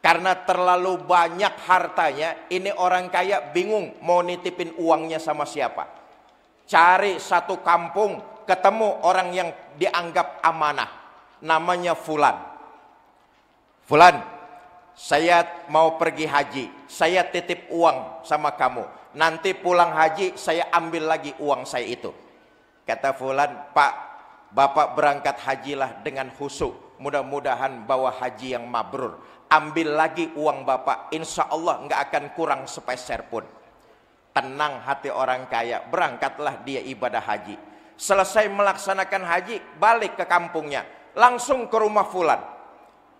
karena terlalu banyak hartanya. Ini orang kaya bingung mau nitipin uangnya sama siapa. Cari satu kampung ketemu orang yang dianggap amanah, namanya Fulan. Fulan, saya mau pergi haji, saya titip uang sama kamu. Nanti pulang haji saya ambil lagi uang saya itu. Kata Fulan, Pak, Bapak berangkat hajilah dengan husuk. Mudah-mudahan bawa haji yang mabrur. Ambil lagi uang Bapak, insya Allah nggak akan kurang sepeser pun. Tenang hati orang kaya, berangkatlah dia ibadah haji. Selesai melaksanakan haji, balik ke kampungnya. Langsung ke rumah Fulan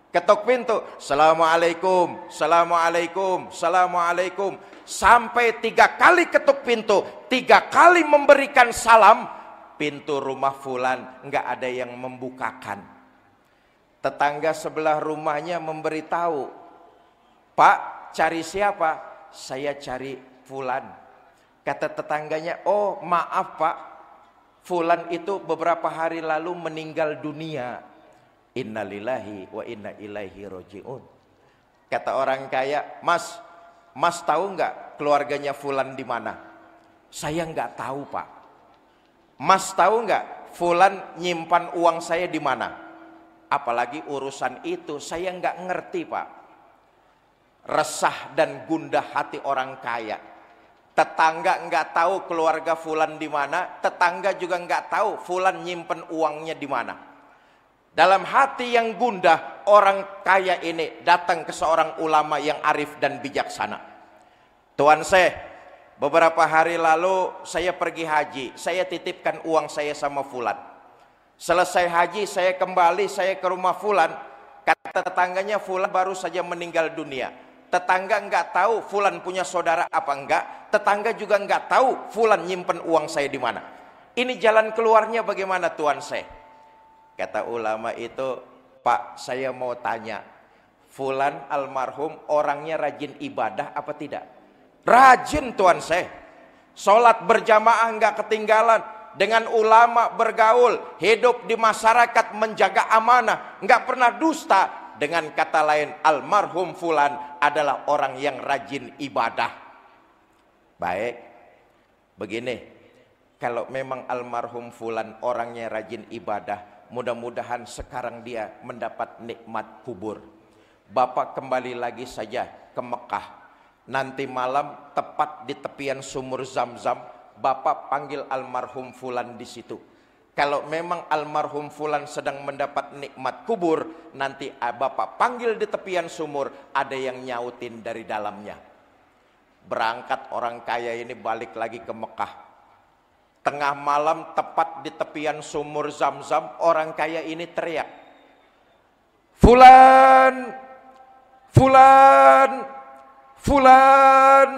Ketok pintu, Assalamualaikum, Assalamualaikum, Assalamualaikum. Sampai tiga kali ketuk pintu, tiga kali memberikan salam, pintu rumah Fulan nggak ada yang membukakan. Tetangga sebelah rumahnya memberitahu, Pak cari siapa? Saya cari Fulan. Kata tetangganya, oh maaf Pak, Fulan itu beberapa hari lalu meninggal dunia innalillahi wa inna ilaihi roji'un kata orang kaya mas mas tahu nggak keluarganya fulan di mana saya nggak tahu pak mas tahu nggak fulan nyimpan uang saya di mana apalagi urusan itu saya nggak ngerti pak resah dan gundah hati orang kaya tetangga nggak tahu keluarga fulan di mana tetangga juga nggak tahu fulan nyimpan uangnya di mana dalam hati yang gundah, orang kaya ini datang ke seorang ulama yang arif dan bijaksana. Tuan Syekh, beberapa hari lalu saya pergi haji, saya titipkan uang saya sama Fulan. Selesai haji, saya kembali, saya ke rumah Fulan. Kata tetangganya Fulan baru saja meninggal dunia tetangga enggak tahu Fulan punya saudara apa enggak, tetangga juga enggak tahu Fulan nyimpen uang saya di mana. Ini jalan keluarnya bagaimana Tuan saya? Kata ulama itu, Pak saya mau tanya, Fulan almarhum orangnya rajin ibadah apa tidak? Rajin Tuan saya. Sholat berjamaah nggak ketinggalan. Dengan ulama bergaul, hidup di masyarakat menjaga amanah, nggak pernah dusta. Dengan kata lain, almarhum Fulan adalah orang yang rajin ibadah. Baik, begini, kalau memang almarhum Fulan orangnya rajin ibadah, mudah-mudahan sekarang dia mendapat nikmat kubur. Bapak kembali lagi saja ke Mekah. Nanti malam tepat di tepian sumur Zam-Zam, Bapak panggil almarhum Fulan di situ. Kalau memang almarhum Fulan sedang mendapat nikmat kubur, nanti ah, Bapak panggil di tepian sumur, ada yang nyautin dari dalamnya. Berangkat orang kaya ini balik lagi ke Mekah Tengah malam tepat di tepian sumur zam-zam orang kaya ini teriak. Fulan, Fulan, Fulan.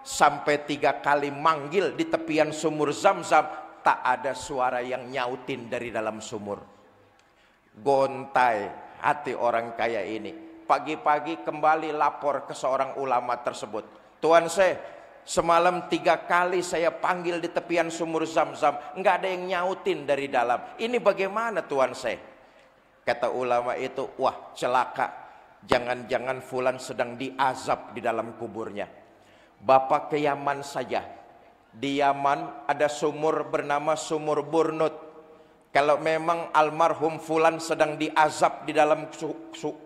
Sampai tiga kali manggil di tepian sumur zam-zam. Tak ada suara yang nyautin dari dalam sumur. Gontai hati orang kaya ini. Pagi-pagi kembali lapor ke seorang ulama tersebut. Tuan saya, Semalam tiga kali saya panggil di tepian sumur zam-zam. Nggak ada yang nyautin dari dalam. Ini bagaimana Tuhan saya? Kata ulama itu, wah celaka. Jangan-jangan Fulan sedang diazab di dalam kuburnya. Bapak ke Yaman saja. Di Yaman ada sumur bernama sumur Burnut. Kalau memang almarhum Fulan sedang diazab di dalam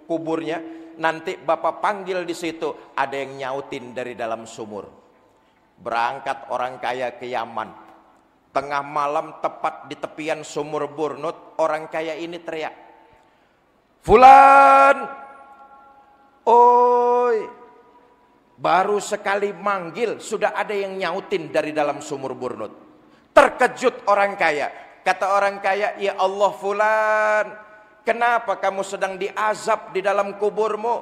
kuburnya, nanti Bapak panggil di situ, ada yang nyautin dari dalam sumur. Berangkat orang kaya ke Yaman. Tengah malam tepat di tepian sumur Burnut, orang kaya ini teriak. Fulan, oi, baru sekali manggil sudah ada yang nyautin dari dalam sumur Burnut. Terkejut orang kaya. Kata orang kaya, ya Allah fulan, kenapa kamu sedang diazab di dalam kuburmu?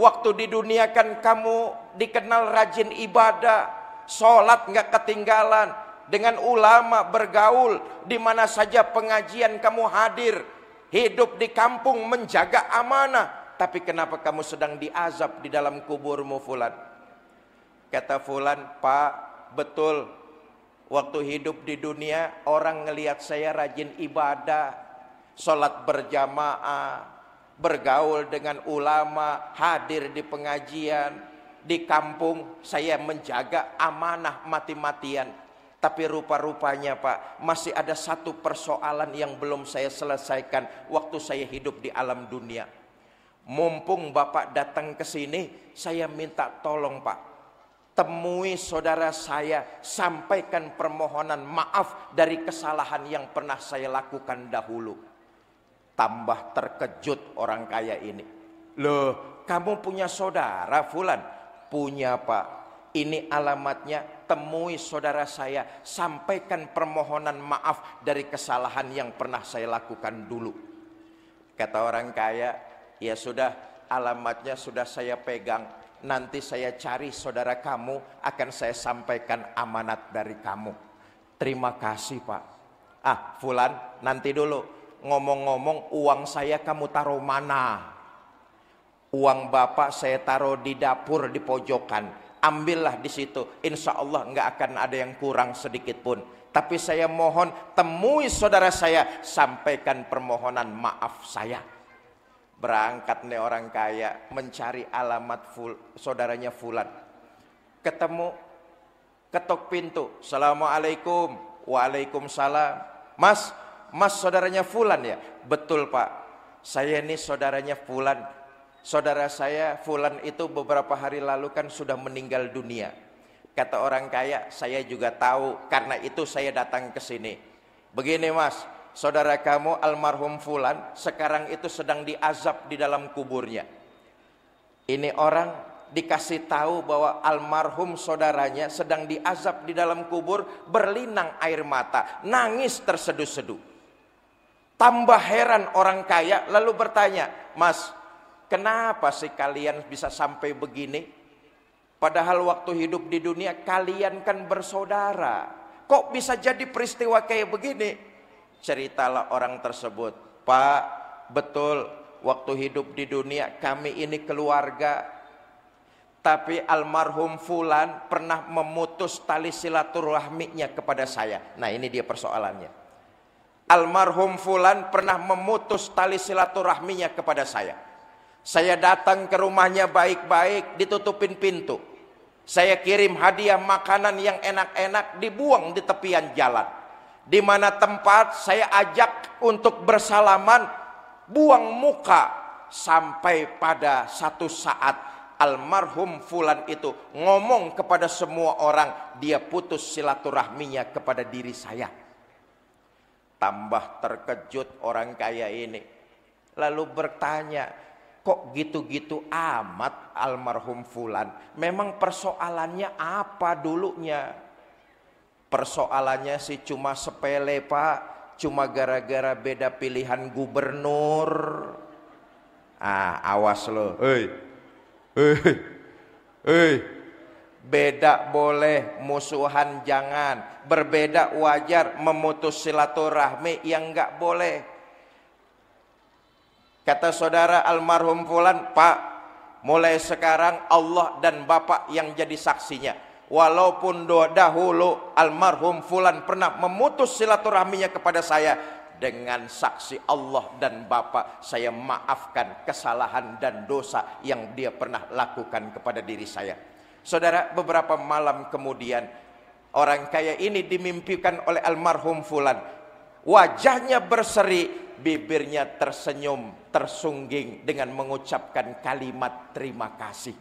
Waktu di dunia kan kamu dikenal rajin ibadah, sholat nggak ketinggalan, dengan ulama bergaul, di mana saja pengajian kamu hadir, hidup di kampung menjaga amanah, tapi kenapa kamu sedang diazab di dalam kuburmu Fulan? Kata Fulan, Pak, betul. Waktu hidup di dunia, orang ngelihat saya rajin ibadah, sholat berjamaah, bergaul dengan ulama, hadir di pengajian, di kampung saya menjaga amanah mati-matian. Tapi rupa-rupanya Pak, masih ada satu persoalan yang belum saya selesaikan waktu saya hidup di alam dunia. Mumpung Bapak datang ke sini, saya minta tolong Pak. Temui saudara saya, sampaikan permohonan maaf dari kesalahan yang pernah saya lakukan dahulu. Tambah terkejut orang kaya ini. Loh, kamu punya saudara Fulan? punya pak. Ini alamatnya, temui saudara saya, sampaikan permohonan maaf dari kesalahan yang pernah saya lakukan dulu. Kata orang kaya, ya sudah alamatnya sudah saya pegang, nanti saya cari saudara kamu, akan saya sampaikan amanat dari kamu. Terima kasih pak. Ah Fulan, nanti dulu, ngomong-ngomong uang saya kamu taruh mana? Uang bapak saya taruh di dapur di pojokan. Ambillah di situ. Insya Allah nggak akan ada yang kurang sedikit pun. Tapi saya mohon temui saudara saya. Sampaikan permohonan maaf saya. Berangkat nih orang kaya mencari alamat ful, saudaranya Fulan. Ketemu, ketok pintu. Assalamualaikum. Waalaikumsalam. Mas, mas saudaranya Fulan ya? Betul pak. Saya ini saudaranya Fulan Saudara saya Fulan itu beberapa hari lalu kan sudah meninggal dunia. Kata orang kaya, saya juga tahu karena itu saya datang ke sini. Begini mas, saudara kamu almarhum Fulan sekarang itu sedang diazab di dalam kuburnya. Ini orang dikasih tahu bahwa almarhum saudaranya sedang diazab di dalam kubur berlinang air mata, nangis terseduh-seduh. Tambah heran orang kaya lalu bertanya, Mas Kenapa sih kalian bisa sampai begini? Padahal waktu hidup di dunia kalian kan bersaudara. Kok bisa jadi peristiwa kayak begini? Ceritalah orang tersebut. Pak, betul waktu hidup di dunia kami ini keluarga. Tapi almarhum Fulan pernah memutus tali silaturahminya kepada saya. Nah ini dia persoalannya. Almarhum Fulan pernah memutus tali silaturahminya kepada saya. Saya datang ke rumahnya baik-baik, ditutupin pintu. Saya kirim hadiah makanan yang enak-enak dibuang di tepian jalan. Di mana tempat saya ajak untuk bersalaman, buang muka sampai pada satu saat almarhum Fulan itu ngomong kepada semua orang, dia putus silaturahminya kepada diri saya. Tambah terkejut orang kaya ini. Lalu bertanya, kok gitu-gitu amat almarhum Fulan. Memang persoalannya apa dulunya? Persoalannya sih cuma sepele pak. Cuma gara-gara beda pilihan gubernur. Ah, awas lo. Hei, hei, hei. Beda boleh, musuhan jangan. Berbeda wajar, memutus silaturahmi yang enggak boleh Kata saudara almarhum Fulan, Pak, mulai sekarang Allah dan Bapak yang jadi saksinya. Walaupun dahulu almarhum Fulan pernah memutus silaturahminya kepada saya, dengan saksi Allah dan Bapak, saya maafkan kesalahan dan dosa yang dia pernah lakukan kepada diri saya. Saudara, beberapa malam kemudian orang kaya ini dimimpikan oleh almarhum Fulan. Wajahnya berseri, bibirnya tersenyum, tersungging dengan mengucapkan kalimat terima kasih.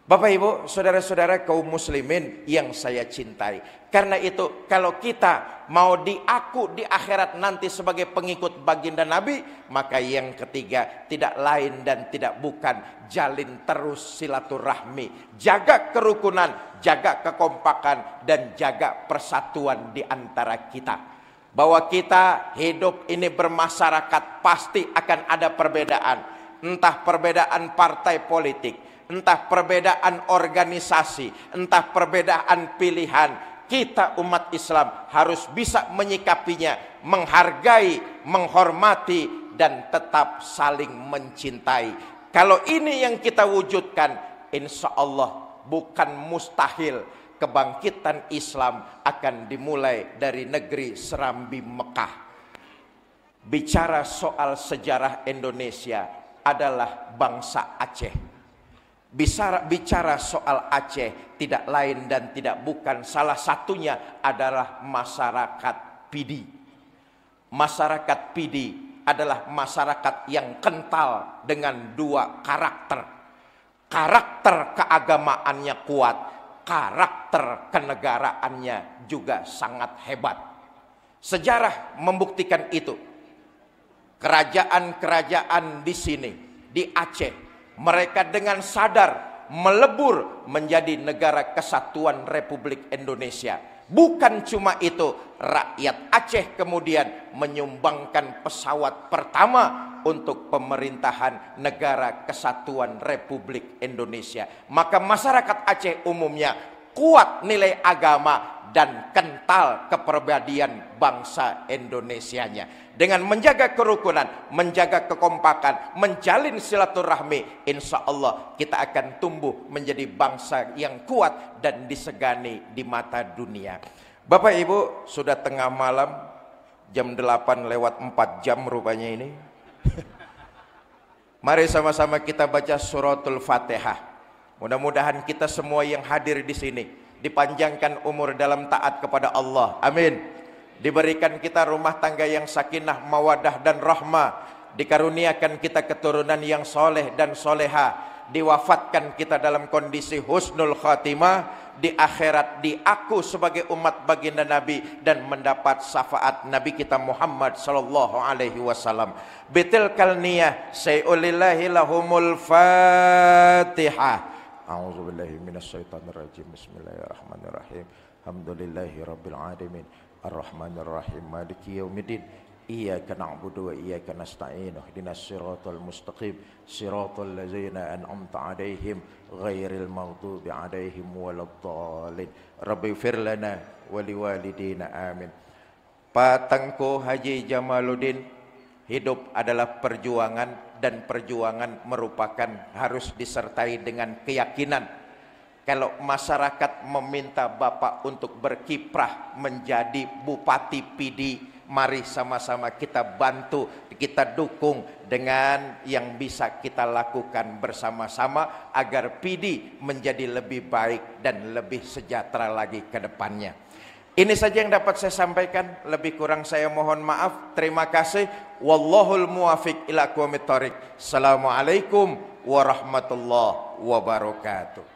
Bapak Ibu, saudara-saudara kaum muslimin yang saya cintai. Karena itu kalau kita mau diaku di akhirat nanti sebagai pengikut baginda Nabi, maka yang ketiga tidak lain dan tidak bukan jalin terus silaturahmi, jaga kerukunan, jaga kekompakan dan jaga persatuan di antara kita bahwa kita hidup ini bermasyarakat pasti akan ada perbedaan. Entah perbedaan partai politik, entah perbedaan organisasi, entah perbedaan pilihan. Kita umat Islam harus bisa menyikapinya, menghargai, menghormati, dan tetap saling mencintai. Kalau ini yang kita wujudkan, insya Allah bukan mustahil kebangkitan Islam akan dimulai dari negeri Serambi Mekah. Bicara soal sejarah Indonesia adalah bangsa Aceh. Bicara, bicara soal Aceh tidak lain dan tidak bukan salah satunya adalah masyarakat Pidi. Masyarakat Pidi adalah masyarakat yang kental dengan dua karakter. Karakter keagamaannya kuat, karakter kenegaraannya juga sangat hebat. Sejarah membuktikan itu. Kerajaan-kerajaan di sini, di Aceh, mereka dengan sadar melebur menjadi negara kesatuan Republik Indonesia Bukan cuma itu, rakyat Aceh kemudian menyumbangkan pesawat pertama untuk pemerintahan negara kesatuan Republik Indonesia. Maka masyarakat Aceh umumnya kuat nilai agama dan kental kepribadian bangsa Indonesianya. Dengan menjaga kerukunan, menjaga kekompakan, menjalin silaturahmi, insya Allah kita akan tumbuh menjadi bangsa yang kuat dan disegani di mata dunia. Bapak Ibu, sudah tengah malam, jam 8 lewat 4 jam rupanya ini. (laughs) Mari sama-sama kita baca suratul Fatihah. Mudah-mudahan kita semua yang hadir di sini dipanjangkan umur dalam taat kepada Allah. Amin. Diberikan kita rumah tangga yang sakinah, mawadah dan rahmah. Dikaruniakan kita keturunan yang soleh dan soleha. Diwafatkan kita dalam kondisi husnul khatimah di akhirat di aku sebagai umat baginda Nabi dan mendapat syafaat Nabi kita Muhammad sallallahu alaihi wasallam. Betul kalniyah sayulillahi lahumul fatihah. A'udzu billahi minasyaitonir rajim. Bismillahirrahmanirrahim. Alhamdulillahi rabbil alamin. Arrahmanir rahim. Maliki yaumiddin. Iyyaka na'budu wa iyyaka nasta'in. Ihdinas siratal mustaqim. Siratal ladzina an'amta 'alaihim ghairil maghdubi 'alaihim waladdallin. Rabbi firlana wa liwalidina amin. Pak Tengku Haji Jamaluddin hidup adalah perjuangan dan perjuangan merupakan harus disertai dengan keyakinan. Kalau masyarakat meminta Bapak untuk berkiprah menjadi Bupati Pidi, mari sama-sama kita bantu, kita dukung dengan yang bisa kita lakukan bersama-sama agar PD menjadi lebih baik dan lebih sejahtera lagi ke depannya. Ini saja yang dapat saya sampaikan. Lebih kurang saya mohon maaf. Terima kasih. Wallahul muwafiq ila Assalamualaikum warahmatullahi wabarakatuh.